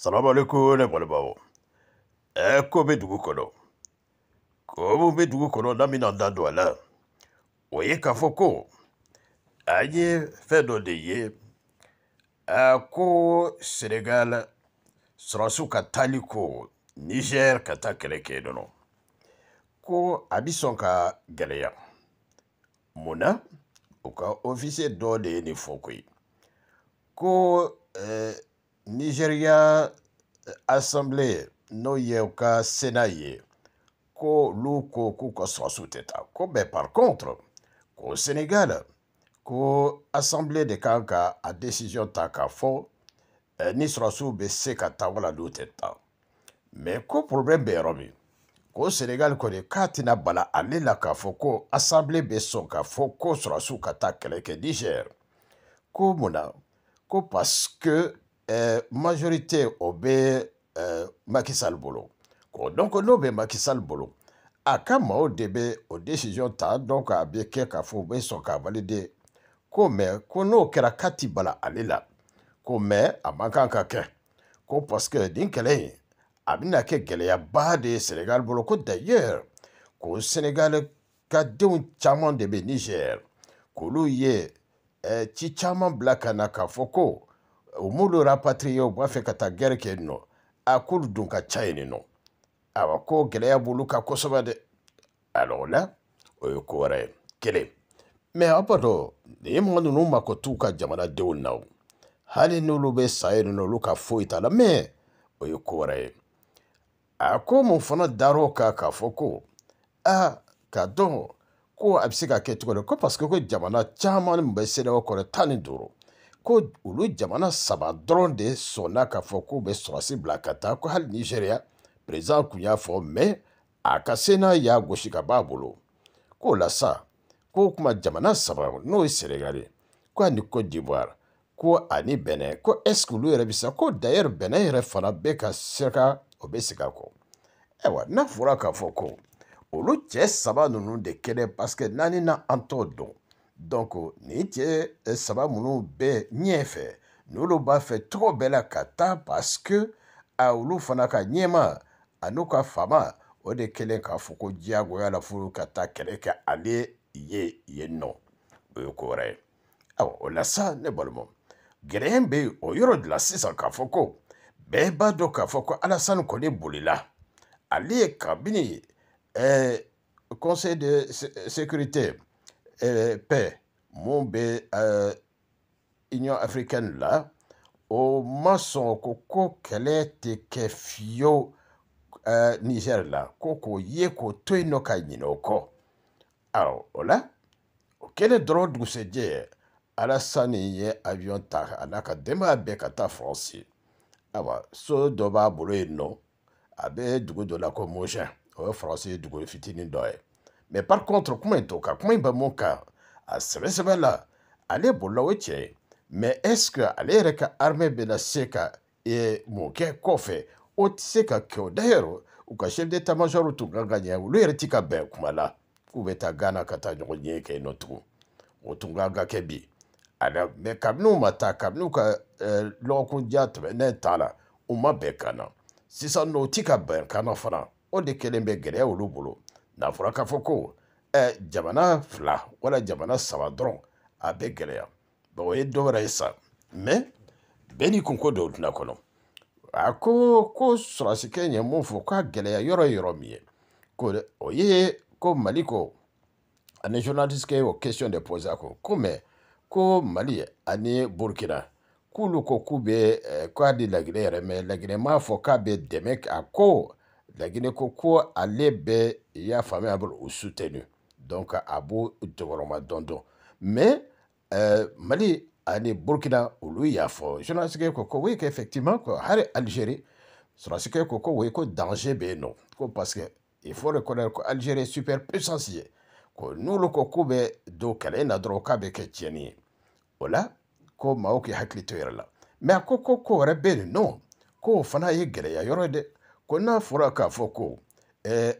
salamu aleykum ne balimaw ɛ eh, ko bɛ dugu kɔnɔ ko mun bɛ dugu kɔnɔ n'an bɛna da don a la o ye k'a fɔ ko an ye fɛn dɔ de ye a ko senegal sɔrɔsiw ka taali ko niger ka taa kɛlɛ kɛ nɔnɔ ko a bi sɔn ka gɛlɛya mun na u ka ofisiye dɔ de ye nin fɔ koyi ko ɛɛ. Eh, nigeriya euh, asanbile n'o ye u ka sena ye ko olu ko k'u ka sɔrɔsiw tɛ taa ko mɛ par contre ko senegal ko asanbile de kan ka a desisiyɔn ta k'a fɔ eh, ni sɔrɔsiw bɛ se ka taa wala n'u tɛ taa mɛ ko problème bɛ yɔrɔ min ko senegal kɔni k'a tɛna bala ale la k'a fɔ ko asanbile bɛ sɔn k'a fɔ ko sɔrɔsiw ka taa kɛlɛ kɛ niger ko mun na ko parce que eh, majorite o bɛ eh, makisal bolo ko donc n'o bɛ makisal bolo a ka maaw de bɛ o décision ta donc a bɛ kɛ k'a fɔ u bɛ sɔn k'a valider ko mɛ ko n'o kɛra k'a ti bala ale la ko mɛ a man kan ka kɛ ko parce que nin kɛlɛ in a bɛna kɛ gɛlɛyaba de ye sénégal bolo ko d'ailleurs ko sénégal ka denw caman de bɛ niger k'olu ye eh, euh, ci caman bila ka na k'a fɔ ko umulu rapatiriye u b'a fɛ ka akul dunka kɛ no nɔ a k'olu dun ka ca yen nɔ awa ko gɛlɛya b'olu kan kosɛbɛ dɛ alors là o ko wɛrɛ ye kelen mais aw b'a dɔn nin mɔgɔ ninnu mako t'u hali n'olu bɛ sa no luka olu la me o ye ko wɛrɛ ye a ko dar'o kan k'a fɔ ko aa k'a dɔn ko a ka kɛ ko parce que ko jamana chama min bɛ seerew kɔrɔ tan ni ko olu jamana saba dɔrɔn de sɔnna k'a fɔ k'u bɛ sɔrɔsi bila ka taa ko hali nizeriya perezan kun y'a fɔ mɛ a ka sena y'a gosi ka b'a bolo k'o la sa ko kuma jamana saba n'o ye senegali ko ani cote d'ivoire ko ani bɛnɛ ko ɛseke olu yɛrɛ bɛ sa ko dayɛri bɛnɛ yɛrɛ fana bɛ ka seka o bɛ segin a kɔ ayiwa n'a fɔra k'a fɔ ko olu cɛ saba ninnu de kɛlɛ paseke naani na an t'o dɔn Donc euh, ben, nous tie saba trop de nyefe parce b'a nous trop fait la parce que a avons fana ka nyema anuka fama o de k'a la furu kata kereka ale ye de nɔ o ne de grembe o trop de la sisan k'a Nous avons fait b'a de k'a kabini euh, conseil de sécurité pɛ mun bɛ union africaine la o ma sɔn ko ko kɛlɛ tɛ kɛ fiyewu eh, nigɛri la ko k'o ye k'o to yen nɔ ka ɲinɛ o kɔ awɔ o la o kɛlen dɔrɔn dugusɛjɛ alasani ye avion ta a n'a ka denbaya bɛɛ ka taa faransi ayiwa so dɔ b'a bolo yen nɔ a bɛ dugu dɔ la ko mosɛn o ye faransi dugu fitinin dɔ ye mɛ par contre kuma in to ka kuma in bɛ mun kan a sɛbɛsɛbɛ la ale bolila o cɛ mɛ est ce que ale yɛrɛ ka armée bɛna se ka e, mun kɛ kɔfɛ o tɛ se ka kɛ o dayɛrɛ u ka chef d'état major tun kan ka ɲɛ olu yɛrɛ ti ka bɛn kuma la k'u bɛ taa ghana ka taa ɲɔgɔn ɲɛ kɛ yen nɔ tugun o tun kan ka kɛ bi ada mɛ kabini u ma taa kabini u ka eh, lɔgɔkundiya tɛmɛnen t'a la u ma bɛn kan na sisan nɔ u ti ka bɛn kan na fana o de kelen bɛ gɛlɛya olu bolo n'a fɔra k'a fɔ ko ɛ eh, jamana fila wala jamana saba dɔrɔn a bɛ gɛlɛya bon o ye dɔ wɛrɛ ye sa mɛ bɛɛ n'i kunko dɔw tɛna kɔnɔ a ko ko sɔrasikɛ ye mun fɔ k'a gɛlɛya yɔrɔ ye yɔrɔ min ye ko o ye ko mali ko ani journaliste y'o question de poser a ko ko mɛ ko mali ani burkina k'olu ko k'u bɛ eh, k'a di laginɛ yɛrɛ mɛ laginɛ m'a fɔ k'a bɛ dɛmɛ a ko la ko ko ale bɛ i y'a faamuya a bɛ o donc a b'o jɔyɔrɔma dɔn mais euh, mali ani burkina olu y'a fɔ journaliste ko ko oui qu'effectivement ko hali algérie journaliste ko ko oui ko danger bɛ yen nɔ parce que il faut reconnaître que algérie est super puissance ye ko n'olu ko k'u bɛ don kɛlɛ in na dɔrɔn k'a voilà kɛ tiɲɛni ko mais a ko ko ko non ko o fana ye gɛlɛya yɔrɔ ye dɛ ko n'a fɔra k'a fɔ ko eh,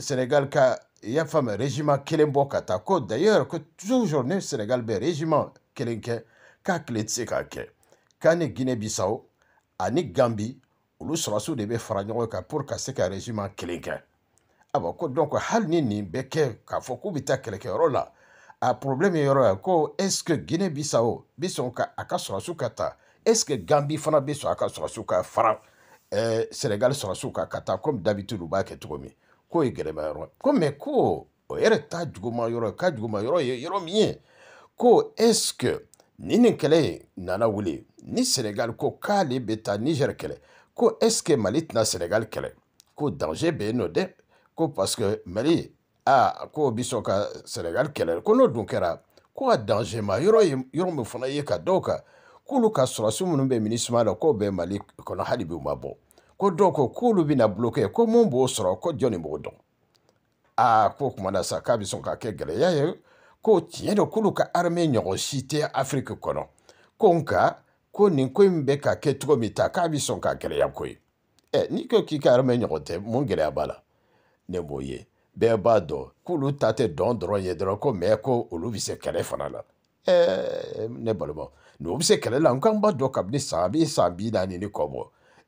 sénégal ka i y'a faamu régiment kelen bɔ ka taa ko d'ailleurs ko toujours ne sénégal bɛ régiment kelen kɛ k'a tile tɛ se k'a kɛ k'a ni guinée bisaw ani gambi olu sɔrɔsiw de bɛ fara ɲɔgɔn kan pour ka se ka régiment kelen kɛ aba ko donc hali ni nin bɛ kɛ k'a fɔ k'u bɛ taa kɛlɛkɛyɔrɔ la a problème ye yɔrɔ ye ko est ce que guinée bisaw bɛ sɔn ka a ka sɔrɔsiw ka taa est ce que gambi fana bɛ sɔn a ka sɔrɔsiw ka fara ɛɛ senegal sɔrɔsiw kan ka taa komi dabitudu u b'a kɛ cogo min k'o ye gɛlɛma yɔrɔ ko mɛ ko o yɛrɛ t'a juguma yɔrɔ k'a juguma yɔrɔ ye yɔrɔ min ye ko est-ce que ni nin kɛlɛ nana wuli ni senegal ko k'ale bɛ taa niger kɛlɛ ko est-ce que mali tɛna senegal kɛlɛ ko danger bɛ yen nɔ dɛ ko parce que mali a ko bɛ sɔn ka senegal kɛlɛ ko n'o dun kɛra ko a danger ma yɔrɔ ye yɔrɔ min fana ye ka dɔw kan k'olu ka sɔrɔsi minnu bɛ minisima la k'o bɛ mali kɔnɔ hali bi u ma bɔ ko dɔw ko k'olu bɛna buloke ko mun b'o sɔrɔ ko jɔnni b'o dɔn aa k'o kumana sa k'a bɛ sɔn ka kɛ gɛlɛya ye ko tiɲɛ don k'olu ka armée ɲɔgɔn si tɛ afiriki kɔnɔ ko nka ko nin ko in bɛ ka kɛ cogo min ta k'a bɛ sɔn ka gɛlɛya ko ye ɛ n'i ko k'i ka armée ɲɔgɔn tɛ mun gɛlɛya b'a la ne b'o ye bɛɛ b'a dɔn k'olu ta tɛ dɔn dɔrɔn ye dɔrɔn ko mɛ ko olu bɛ se kɛlɛ fana la ɛɛ ne balima na o bɛ se kɛlɛ la n kan b'a dɔn kabini san bɛ san bi naani ni kɔ bɔ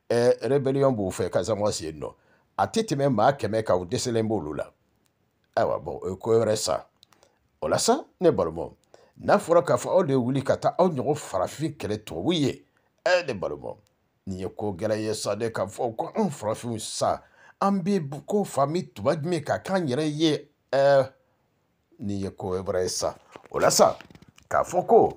ɛɛ rebellion b'u fɛ Casamance yen nɔ a tɛ tɛmɛ maa kɛmɛ kan u dɛsɛlen b'olu la ayiwa bɔn o ye ko wɛrɛ san o la sa ne balimaw n'a fɔra k'a fɔ aw de wuli ka taa aw ɲɔgɔn farafin kɛlɛ tubabu ye ɛɛ ne balimaw nin ye ko gɛlɛn ye sa de k'a fɔ ko anw farafinw sa an bɛ ko faamu tuma jumɛn ka k'an yɛrɛ ye ɛɛ nin ye ko wɛrɛ ye sa o la sa k'a fɔ ko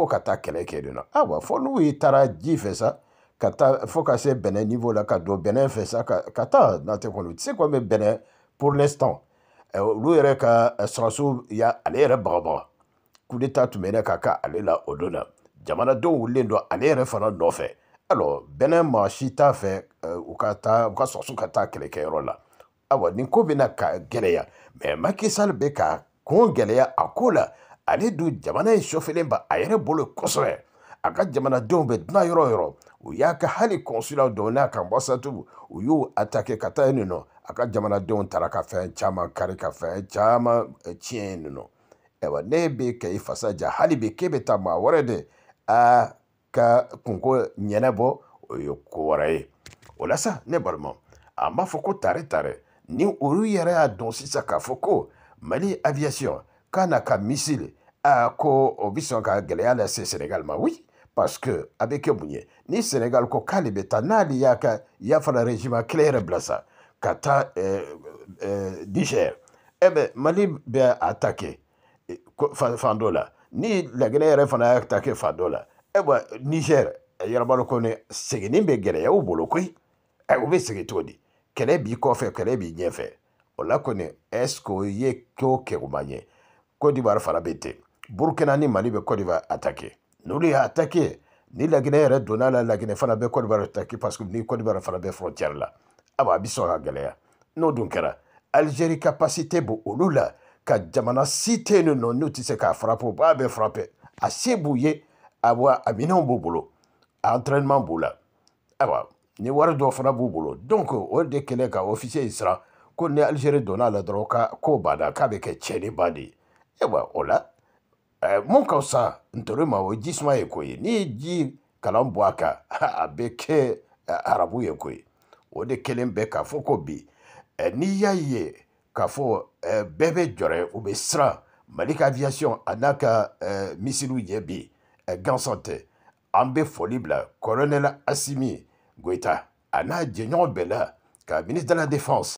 ko ka taa kɛlɛ kɛ yen nɔ ayiwa fɔ n'u y'i taara ji fɛ sa ka taa fo ka se bɛnɛ niveau la ka don bɛnɛ fɛ sa ka ka taa natɛ kɔni u tɛ se kɔmi bɛnɛ pour l'instant olu yɛrɛ ka sɔrɔsiw ya ale yɛrɛ bagabaga coup d'état tun bɛ ne ka kɛ ale la o don na jamanadenw wulilen don ale yɛrɛ fana nɔfɛ alors bɛnɛ maa si t'a fɛ u ka taa u ka sɔrɔsiw ka taa kɛlɛkɛyɔrɔ la ayiwa nin ko bɛna ka gɛlɛya mais Macky Sall bɛ ka kun gɛlɛya a ko la ale dun jamana in sɔfilenba a yɛrɛ bolo kosɛbɛ a ka jamanadenw bɛ dunan yɔrɔ yɔrɔ u y'a ka hali kɔnsilaw dɔw n'a ka ambasadiw u y'u atake ka taa yen nɔ a ka jamanadenw taara ka fɛn caman kari ka fɛn caman tiɲɛ yen nɔ ayiwa ne bɛ ka i fasa ja hali bi k'e bɛ taa maa wɛrɛ de a ka kunko ɲɛnabɔ o ye ko wɛrɛ ye o la sa ne balima an b'a fɔ ko tare tare ni olu yɛrɛ y'a dɔn sisan k'a fɔ ko mali aviation k'a n'a ka misile a ah, ko o bi sɔn ka gɛlɛya lase senegal ma oui parce que a bɛ kɛ mun ye ni senegal ko k'ale bɛ taa n'ale y'a ka y'a fana régima kelen yɛrɛ bila sa ka taa eh, eh, niger e bɛ mali bɛ a ta kɛ fan dɔ la ni laginɛ yɛrɛ fana y'a ta kɛ fan dɔ la e bɛ niger yɛrɛbalo ko ne seginni bɛ gɛlɛya u bolo koyi eh, u bɛ segin cogo di kɛlɛ b'i kɔfɛ kɛlɛ b'i ɲɛfɛ o la kɔni est ce que o ye ko kɛ o ma ɲɛ cote d'ivoire fana bɛ ten Burkina ni mali bɛ kɔdiva attaquer, nous les attaquer, ni la yɛrɛ donna la laginɛ fana bɛ kɔdivar attaquer parce que ni kɔdivar fana bɛ frontière la aba a bi ka n'o dunkera. là, algérie capacité bo olu ka jamana si no non nɔ se k'a frappe b'a be frappe a se b'u a entraînement b'u la Aba ni war do fana b'u bolo donc o de que les officier isra, qu'on algérie donna la droka ka ko k'a bɛ kɛ Eh, munkausa ntorima o jisuma ye ko n'i ye ji kalan bɔ a kan a bɛ kɛ arabu ye ko o de kelen bɛ k'a fɔ ko bi eh, n'i y'a ye k'a fɔ eh, bɛɛ bɛ jɔrɛ u bɛ siran mali ka aviation a n'a ka misiriw ɲɛ bi gansan tɛ an bɛ foli bila colonel asimi goyita a n'a jɛɲɔgɔn bɛɛ la ka ministre de la défense